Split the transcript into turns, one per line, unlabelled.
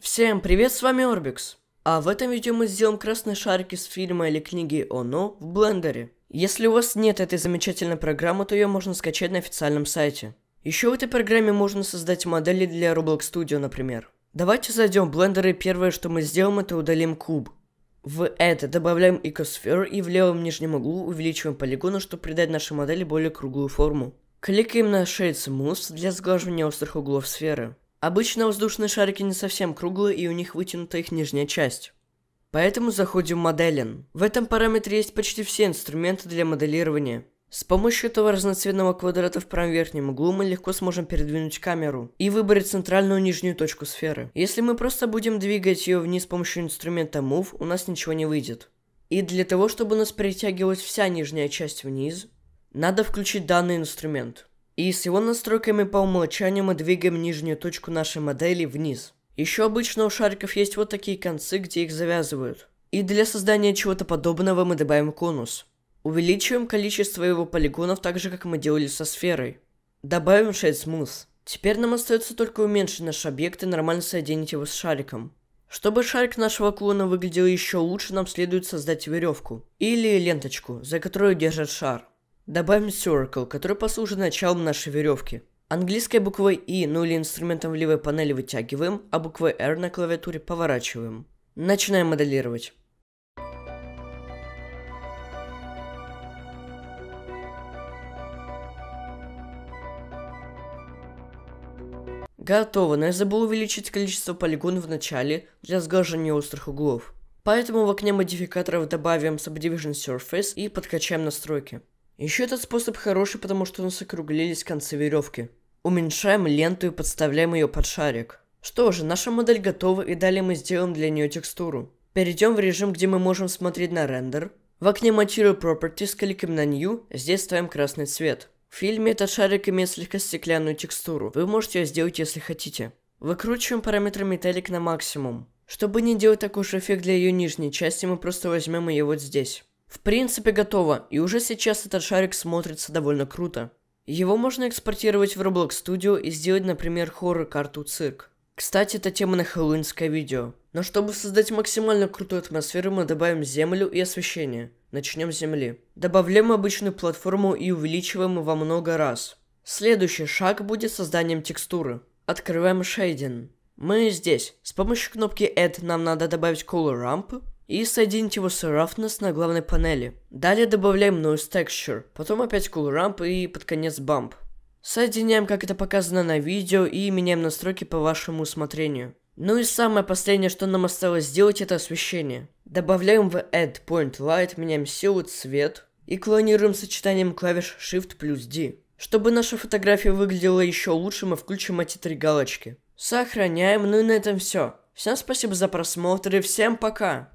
Всем привет, с вами Орбикс. А в этом видео мы сделаем красные шарики с фильма или книги ОНО в блендере. Если у вас нет этой замечательной программы, то ее можно скачать на официальном сайте. Еще в этой программе можно создать модели для Roblox Studio, например. Давайте зайдем в Blender и первое, что мы сделаем, это удалим куб. В это добавляем икосферу и в левом нижнем углу увеличиваем полигоны, чтобы придать нашей модели более круглую форму. Кликаем на Shades Mousse для сглаживания острых углов сферы. Обычно воздушные шарики не совсем круглые и у них вытянута их нижняя часть. Поэтому заходим в моделин. В этом параметре есть почти все инструменты для моделирования. С помощью этого разноцветного квадрата в правом верхнем углу мы легко сможем передвинуть камеру и выбрать центральную нижнюю точку сферы. Если мы просто будем двигать ее вниз с помощью инструмента Move, у нас ничего не выйдет. И для того, чтобы нас притягивалась вся нижняя часть вниз, надо включить данный инструмент. И с его настройками по умолчанию мы двигаем нижнюю точку нашей модели вниз. Еще обычно у шариков есть вот такие концы, где их завязывают. И для создания чего-то подобного мы добавим конус. Увеличиваем количество его полигонов так же, как мы делали со сферой. Добавим Shade смус. Теперь нам остается только уменьшить наш объект и нормально соединить его с шариком. Чтобы шарик нашего клона выглядел еще лучше, нам следует создать веревку или ленточку, за которую держит шар. Добавим circle, который послужит началом нашей веревки. Английской буквой I, ну или инструментом в левой панели вытягиваем, а буквой R на клавиатуре поворачиваем. Начинаем моделировать. Готово, но я забыл увеличить количество полигонов в начале для сглаживания острых углов. Поэтому в окне модификаторов добавим Subdivision Surface и подкачаем настройки. Еще этот способ хороший, потому что у нас округлились концы веревки. Уменьшаем ленту и подставляем ее под шарик. Что же, наша модель готова и далее мы сделаем для нее текстуру. Перейдем в режим, где мы можем смотреть на рендер. В окне Material Properties кликаем на New, здесь ставим красный цвет. В фильме этот шарик имеет слегка стеклянную текстуру, вы можете ее сделать если хотите. Выкручиваем параметры металлик на максимум. Чтобы не делать такой же эффект для ее нижней части, мы просто возьмем ее вот здесь. В принципе готово, и уже сейчас этот шарик смотрится довольно круто. Его можно экспортировать в Roblox Studio и сделать, например, хоррор-карту цирк. Кстати, это тема на хэллоуинское видео. Но чтобы создать максимально крутую атмосферу, мы добавим землю и освещение. Начнем с земли. Добавляем обычную платформу и увеличиваем во много раз. Следующий шаг будет созданием текстуры. Открываем шейдинг. Мы здесь. С помощью кнопки Add нам надо добавить Color Ramp, и соедините его с Roughness на главной панели. Далее добавляем Noise Texture, потом опять Cool Ramp и под конец Bump. Соединяем, как это показано на видео, и меняем настройки по вашему усмотрению. Ну и самое последнее, что нам осталось сделать, это освещение. Добавляем в Add Point Light, меняем силу, цвет и клонируем сочетанием клавиш Shift плюс D. Чтобы наша фотография выглядела еще лучше, мы включим эти три галочки. Сохраняем, ну и на этом все. Всем спасибо за просмотр и всем пока!